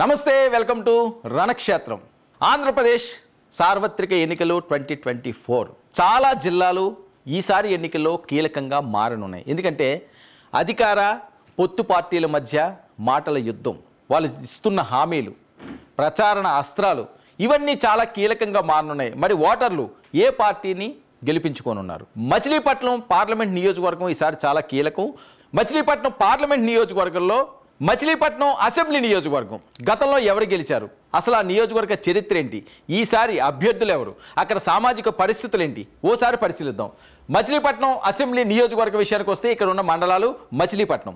నమస్తే welcome to రణక్షేత్రం Andhra Pradesh సార్వత్రిక ఎన్నికలు ట్వంటీ ట్వంటీ ఫోర్ చాలా జిల్లాలు ఈసారి ఎన్నికల్లో కీలకంగా మారనున్నాయి ఎందుకంటే అధికార పొత్తు పార్టీల మధ్య మాటల యుద్ధం వాళ్ళు ఇస్తున్న హామీలు ప్రచారణ అస్త్రాలు ఇవన్నీ చాలా కీలకంగా మారనున్నాయి మరి ఓటర్లు ఏ పార్టీని గెలిపించుకోనున్నారు మచిలీపట్నం పార్లమెంట్ నియోజకవర్గం ఈసారి చాలా కీలకం మచిలీపట్నం పార్లమెంట్ నియోజకవర్గంలో మచిలీపట్నం అసెంబ్లీ నియోజకవర్గం గతంలో ఎవరు గెలిచారు అసలు ఆ నియోజకవర్గ చరిత్ర ఏంటి ఈసారి అభ్యర్థులు ఎవరు అక్కడ సామాజిక పరిస్థితులు ఏంటి ఓసారి పరిశీలిద్దాం మచిలీపట్నం అసెంబ్లీ నియోజకవర్గ విషయానికి వస్తే ఇక్కడ ఉన్న మండలాలు మచిలీపట్నం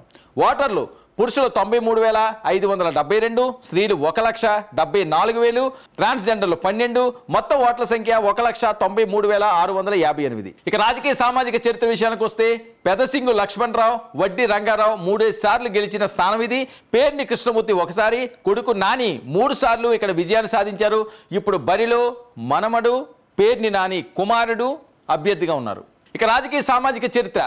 ఓటర్లు పురుషులు తొంభై మూడు వేల ఐదు వందల డెబ్బై రెండు స్త్రీలు ఒక లక్ష డెబ్బై నాలుగు వేలు ట్రాన్స్జెండర్లు పన్నెండు మొత్తం ఓట్ల సంఖ్య ఒక లక్ష తొంభై మూడు వేల ఆరు వందల యాభై ఎనిమిది ఇక రాజకీయ సామాజిక చరిత్ర విషయానికి వస్తే పెదసింగు లక్ష్మణరావు వడ్డీ రంగారావు మూడే సార్లు గెలిచిన స్థానం ఇది పేర్ని కృష్ణమూర్తి ఒకసారి కొడుకు నాని మూడు సార్లు ఇక్కడ విజయాన్ని సాధించారు ఇప్పుడు బరిలో మనమడు పేర్ని నాని కుమారుడు అభ్యర్థిగా ఉన్నారు ఇక రాజకీయ సామాజిక చరిత్ర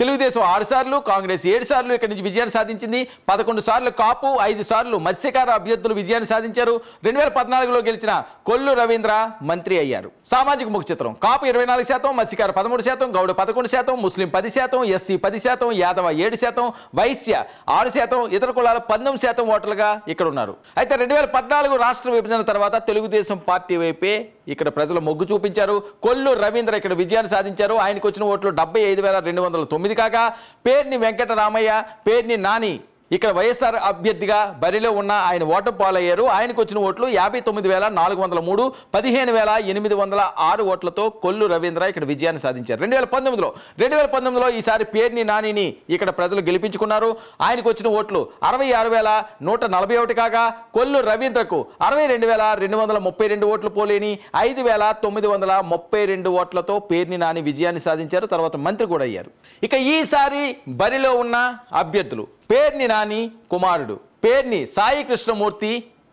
తెలుగుదేశం ఆరు సార్లు కాంగ్రెస్ ఏడు సార్లు ఇక్కడి నుంచి విజయాన్ని సాధించింది పదకొండు సార్లు కాపు ఐదు సార్లు మత్స్యకార అభ్యర్థులు విజయాన్ని సాధించారు రెండు వేల పద్నాలుగులో గెలిచిన కొల్లు రవీంద్ర మంత్రి అయ్యారు సామాజిక చిత్రం కాపు ఇరవై నాలుగు శాతం మత్స్యకార పదమూడు శాతం గౌడ పదకొండు శాతం ముస్లిం పది శాతం ఎస్సీ పది శాతం యాదవ ఏడు శాతం వైశ్య ఆరు శాతం ఇతర కులాల పంతొమ్మిది శాతం ఓటర్లుగా ఇక్కడ ఉన్నారు అయితే రెండు వేల పద్నాలుగు రాష్ట్ర విభజన తర్వాత తెలుగుదేశం పార్టీ వైపే ఇక్కడ ప్రజలు మొగ్గు చూపించారు కొల్లు రవీంద్ర ఇక్కడ విజయాన్ని సాధించారు ఆయనకు వచ్చిన ఓట్లు డెబ్బై కాగా పేర్ని వెంకటరామయ్య పేర్ని నాని ఇక్కడ వైఎస్ఆర్ అభ్యర్థిగా బరిలో ఉన్న ఆయన ఓటు పాలయ్యారు ఆయనకు వచ్చిన ఓట్లు యాభై తొమ్మిది వేల నాలుగు వందల మూడు పదిహేను వేల ఎనిమిది వందల ఆరు ఓట్లతో కొల్లు రవీంద్ర ఇక్కడ విజయాన్ని సాధించారు రెండు వేల పంతొమ్మిదిలో రెండు వేల పంతొమ్మిదిలో ఈసారి పేర్ని నానిని ఇక్కడ ప్రజలు గెలిపించుకున్నారు ఆయనకు వచ్చిన ఓట్లు అరవై ఆరు వేల నూట నలభై ఒకటి కాగా కొల్లు రవీంద్రకు అరవై రెండు వేల రెండు వందల ముప్పై రెండు ఓట్లు పోలేని ఐదు వేల తొమ్మిది వందల ముప్పై రెండు ఓట్లతో పేర్ని నాని విజయాన్ని సాధించారు తర్వాత మంత్రి కూడా అయ్యారు ఇక ఈసారి బరిలో ఉన్న అభ్యర్థులు పేర్ని నాని కుమారుడు పేర్ని సాయి కృష్ణమూర్తి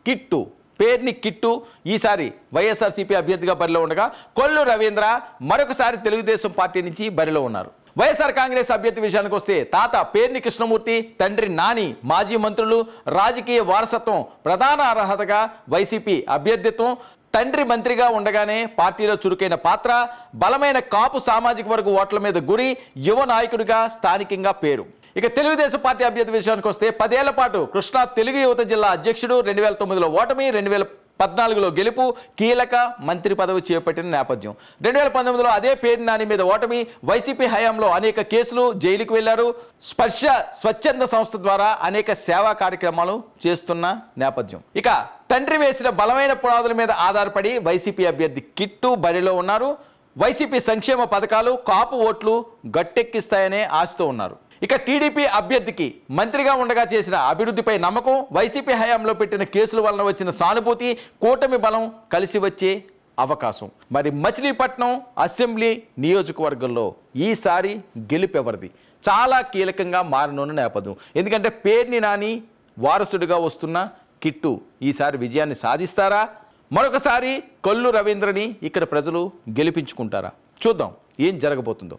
కిట్టు పేర్ని కిట్టు ఈసారి వైఎస్ఆర్సీపీ అభ్యర్థిగా బరిలో ఉండగా కొల్లు రవీంద్ర మరొకసారి తెలుగుదేశం పార్టీ నుంచి బరిలో ఉన్నారు వైఎస్ఆర్ కాంగ్రెస్ అభ్యర్థి విషయానికి వస్తే తాత పేర్ని కృష్ణమూర్తి తండ్రి నాని మాజీ మంత్రులు రాజకీయ వారసత్వం ప్రధాన అర్హతగా వైసీపీ అభ్యర్థిత్వం తండ్రి మంత్రిగా ఉండగానే పార్టీలో చురుకైన పాత్ర బలమైన కాపు సామాజిక వర్గ ఓట్ల మీద గురి యువ నాయకుడిగా స్థానికంగా పేరు ఇక తెలుగుదేశం పార్టీ అభ్యర్థి విషయానికి వస్తే పదేళ్ల పాటు కృష్ణా తెలుగు యువత జిల్లా అధ్యక్షుడు రెండు వేల తొమ్మిదిలో ఓటమి రెండు వేల పద్నాలుగులో గెలుపు కీలక మంత్రి పదవి చేపట్టిన నేపథ్యం రెండు వేల పంతొమ్మిదిలో అదే పేరు నాని మీద ఓటమి వైసీపీ హయాంలో అనేక కేసులు జైలుకు వెళ్లారు స్పర్శ స్వచ్ఛంద సంస్థ ద్వారా అనేక సేవా కార్యక్రమాలు చేస్తున్న నేపథ్యం ఇక తండ్రి వేసిన బలమైన పునాదుల మీద ఆధారపడి వైసీపీ అభ్యర్థి కిట్టు బరిలో ఉన్నారు వైసీపీ సంక్షేమ పథకాలు కాపు ఓట్లు గట్టెక్కిస్తాయనే ఆశతో ఉన్నారు ఇక టీడీపీ అభ్యర్థికి మంత్రిగా ఉండగా చేసిన అభివృద్ధిపై నమ్మకం వైసీపీ హయాంలో పెట్టిన కేసుల వలన వచ్చిన సానుభూతి కూటమి బలం కలిసి వచ్చే అవకాశం మరి మచిలీపట్నం అసెంబ్లీ నియోజకవర్గంలో ఈసారి గెలుపెవరిది చాలా కీలకంగా మారనున్న నేపథ్యం ఎందుకంటే పేర్ని నాని వారసుడిగా వస్తున్న కిట్టు ఈసారి విజయాన్ని సాధిస్తారా మరొకసారి కొల్లు రవీంద్రని ఇక్కడ ప్రజలు గెలిపించుకుంటారా చూద్దాం ఏం జరగబోతుందో